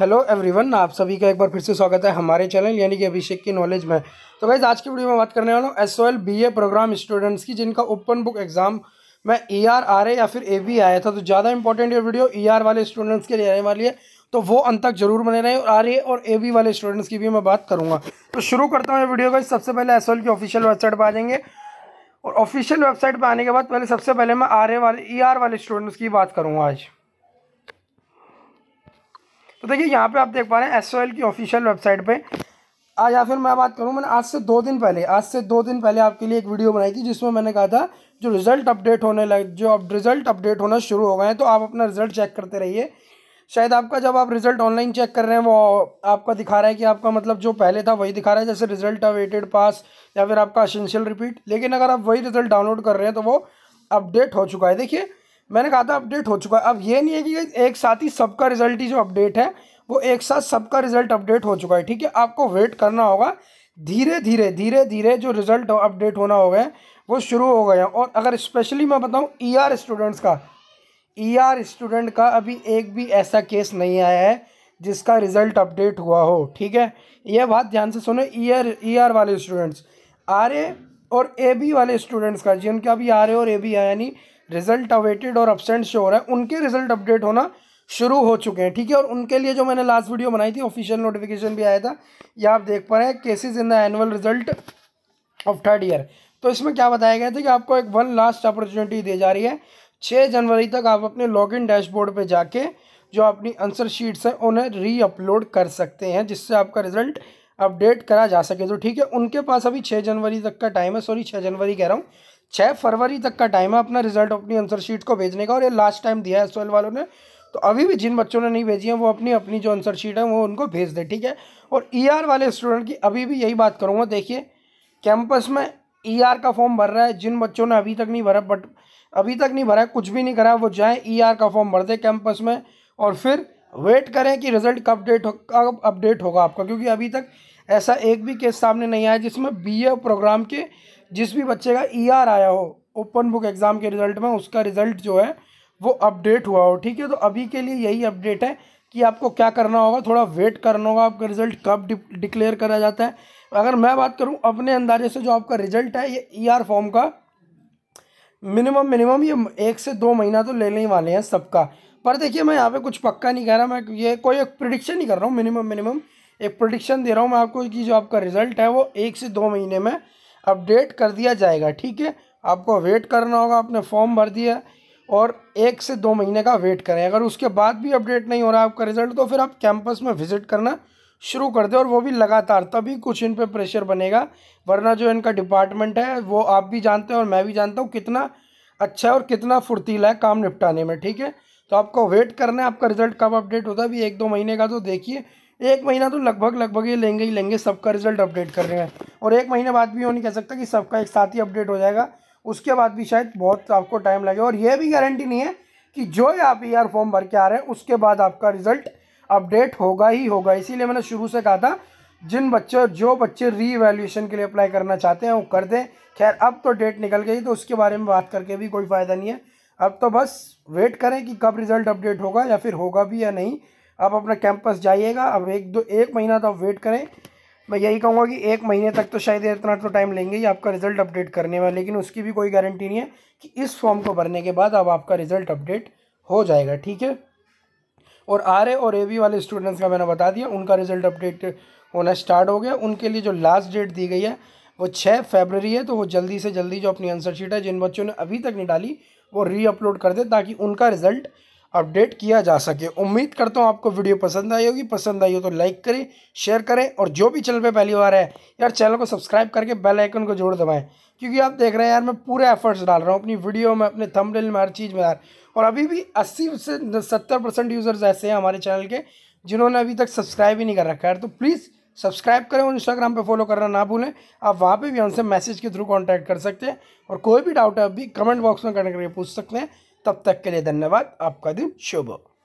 hello everyone आप सभी का एक बार फिर से स्वागत है हमारे चैनल यानी कि अभिषेक की नॉलेज में तो गाइज आज की वीडियो में बात करने वाला हूँ S O L B A program students की जिनका ओपन बुक एग्जाम में ई आर आ रहे या फिर ए बी आया था तो ज़्यादा इंपॉर्टेंट ये वीडियो ई आर वाले स्टूडेंट्स के लिए आने वाली है तो वो अंत तक जरूर बने रहे और आर ए और ए बी वाले स्टूडेंट्स की भी मैं बात करूँगा तो शुरू करता हूँ ये वीडियो का सबसे पहले एस ओ एल की ऑफिशियल वेबसाइट पर आ जाएंगे और ऑफिशियल वेबसाइट पर आने के बाद पहले सबसे पहले मैं आर ए वाले ई e आर वाले स्टूडेंट्स की बात करूँगा आज तो देखिए यहाँ पे आप देख पा रहे हैं एस की ऑफिशियल वेबसाइट पे आज या फिर मैं बात करूँ मैंने आज से दो दिन पहले आज से दो दिन पहले आपके लिए एक वीडियो बनाई थी जिसमें मैंने कहा था जो रिज़ल्ट अपडेट होने लग जो अब रिज़ल्ट अपडेट होना शुरू हो गए हैं तो आप अपना रिज़ल्ट चेक करते रहिए शायद आपका जब आप रिज़ल्ट ऑनलाइन चेक कर रहे हैं वो आपका दिखा रहा है कि आपका मतलब जो पहले था वही दिखा रहा है जैसे रिज़ल्ट अवेटेड पास या फिर आपका असेंशियल रिपीट लेकिन अगर आप वही रिज़ल्ट डाउनलोड कर रहे हैं तो वो अपडेट हो चुका है देखिए मैंने कहा था अपडेट हो चुका है अब ये नहीं है कि एक साथ ही सबका रिजल्ट ही जो अपडेट है वो एक साथ सबका रिजल्ट अपडेट हो चुका है ठीक है आपको वेट करना होगा धीरे धीरे धीरे धीरे जो रिजल्ट अपडेट होना हो गए वो शुरू हो गए हैं और अगर स्पेशली मैं बताऊँ ई आर स्टूडेंट्स का ई आर स्टूडेंट का अभी एक भी ऐसा केस नहीं आया है जिसका रिजल्ट अपडेट हुआ हो ठीक है यह बात ध्यान से सुनो ई आर ई आर वाले स्टूडेंट्स आर ए और ए बी वाले स्टूडेंट्स का जिनका अभी आर ए और ए बी आया नहीं रिजल्ट अवेटेड और अपसेंट शो हो रहा है उनके रिजल्ट अपडेट होना शुरू हो चुके हैं ठीक है और उनके लिए जो मैंने लास्ट वीडियो बनाई थी ऑफिशियल नोटिफिकेशन भी आया था यह आप देख पा रहे हैं cases in the annual result of third year तो इसमें क्या बताया गया था कि आपको एक वन लास्ट अपॉर्चुनिटी दी जा रही है छः जनवरी तक आप अपने लॉगिन डैशबोर्ड पे जाके जो अपनी आंसर शीट्स हैं उन्हें री अपलोड कर सकते हैं जिससे आपका रिजल्ट अपडेट करा जा सके तो ठीक है उनके पास अभी छः जनवरी तक का टाइम है सॉरी छः जनवरी कह रहा हूँ छः फरवरी तक का टाइम है अपना रिजल्ट अपनी आंसर शीट को भेजने का और ये लास्ट टाइम दिया है एस वालों ने तो अभी भी जिन बच्चों ने नहीं भेजी है वो अपनी अपनी जो आंसर शीट है वो उनको भेज दें ठीक है और ई e ER वाले स्टूडेंट की अभी भी यही बात करूँगा देखिए कैंपस में ई e ER का फॉर्म भर रहा है जिन बच्चों ने अभी तक नहीं भरा बट अभी तक नहीं भरा कुछ भी नहीं करा वो जाएँ ई ER का फॉर्म भर दे कैंपस में और फिर वेट करें कि रिजल्ट कब डेट हो कब अपडेट होगा आपका क्योंकि अभी तक ऐसा एक भी केस सामने नहीं आया जिसमें बीए प्रोग्राम के जिस भी बच्चे का ईआर e आया हो ओपन बुक एग्ज़ाम के रिज़ल्ट में उसका रिज़ल्ट जो है वो अपडेट हुआ हो ठीक है तो अभी के लिए यही अपडेट है कि आपको क्या करना होगा थोड़ा वेट करना होगा आपका रिज़ल्ट कब डिक्लेयर करा जाता है अगर मैं बात करूं अपने अंदाजे से जो आपका रिज़ल्ट है ये ई आर फॉर्म का मिनिमम मिनिमम ये एक से दो महीना तो लेने ही वाले हैं सबका पर देखिए मैं यहाँ पे कुछ पक्का नहीं कह रहा मैं ये कोई एक प्रिडिक्शन नहीं कर रहा हूँ मिनिमम मिनिमम एक प्रोडिक्शन दे रहा हूँ मैं आपको कि जो आपका रिजल्ट है वो एक से दो महीने में अपडेट कर दिया जाएगा ठीक है आपको वेट करना होगा आपने फॉर्म भर दिया और एक से दो महीने का वेट करें अगर उसके बाद भी अपडेट नहीं हो रहा आपका रिजल्ट तो फिर आप कैंपस में विजिट करना शुरू कर दें और वो भी लगातार तभी कुछ इन पर प्रेशर बनेगा वरना जो इनका डिपार्टमेंट है वो आप भी जानते हैं और मैं भी जानता हूँ कितना अच्छा और कितना फुर्तीला है काम निपटाने में ठीक है तो आपको वेट करना है आपका रिजल्ट कब अपडेट होता है अभी एक दो महीने का तो देखिए एक महीना तो लगभग लगभग ये लेंगे ही लेंगे सबका रिजल्ट अपडेट कर रहे हैं और एक महीने बाद भी वो नहीं कह सकता कि सबका एक साथ ही अपडेट हो जाएगा उसके बाद भी शायद बहुत आपको टाइम लगे और ये भी गारंटी नहीं है कि जो आप ई आर फॉर्म भर के आ रहे हैं उसके बाद आपका रिजल्ट अपडेट होगा ही होगा इसीलिए मैंने शुरू से कहा था जिन बच्चे जो बच्चे री एवेल्यूशन के लिए अप्लाई करना चाहते हैं वो कर दें खैर अब तो डेट निकल गई तो उसके बारे में बात करके भी कोई फ़ायदा नहीं है अब तो बस वेट करें कि कब रिज़ल्ट अपडेट होगा या फिर होगा भी या नहीं आप अपना कैंपस जाइएगा अब एक दो एक महीना तो आप वेट करें मैं यही कहूँगा कि एक महीने तक तो शायद इतना तो टाइम लेंगे ही आपका रिजल्ट अपडेट करने में लेकिन उसकी भी कोई गारंटी नहीं है कि इस फॉर्म को भरने के बाद अब आपका रिजल्ट अपडेट हो जाएगा ठीक है और आर और ए वाले स्टूडेंट्स का मैंने बता दिया उनका रिजल्ट अपडेट होना स्टार्ट हो गया उनके लिए जो लास्ट डेट दी गई है वो छः फेबररी है तो वो जल्दी से जल्दी जो अपनी आंसर शीट है जिन बच्चों ने अभी तक नहीं डाली वो री अपलोड कर दे ताकि उनका रिजल्ट अपडेट किया जा सके उम्मीद करता हूँ आपको वीडियो पसंद आई होगी पसंद आई हो तो लाइक करें शेयर करें और जो भी चैनल पे पहली बार है यार चैनल को सब्सक्राइब करके बेल आइकन को जोड़ दबाएं क्योंकि आप देख रहे हैं यार मैं पूरे एफर्ट्स डाल रहा हूँ अपनी वीडियो में अपने थंबनेल में हर चीज़ में यार और अभी भी अस्सी से सत्तर परसेंट यूज़र्स ऐसे हैं हमारे चैनल के जिन्होंने अभी तक सब्सक्राइब ही नहीं कर रखा है तो प्लीज़ सब्सक्राइब करें और इंस्टाग्राम पे फॉलो करना ना भूलें आप वहाँ पे भी हमसे मैसेज के थ्रू कांटेक्ट कर सकते हैं और कोई भी डाउट है अभी कमेंट बॉक्स में कनेक्ट करके पूछ सकते हैं तब तक के लिए धन्यवाद आपका दिन शुभ हो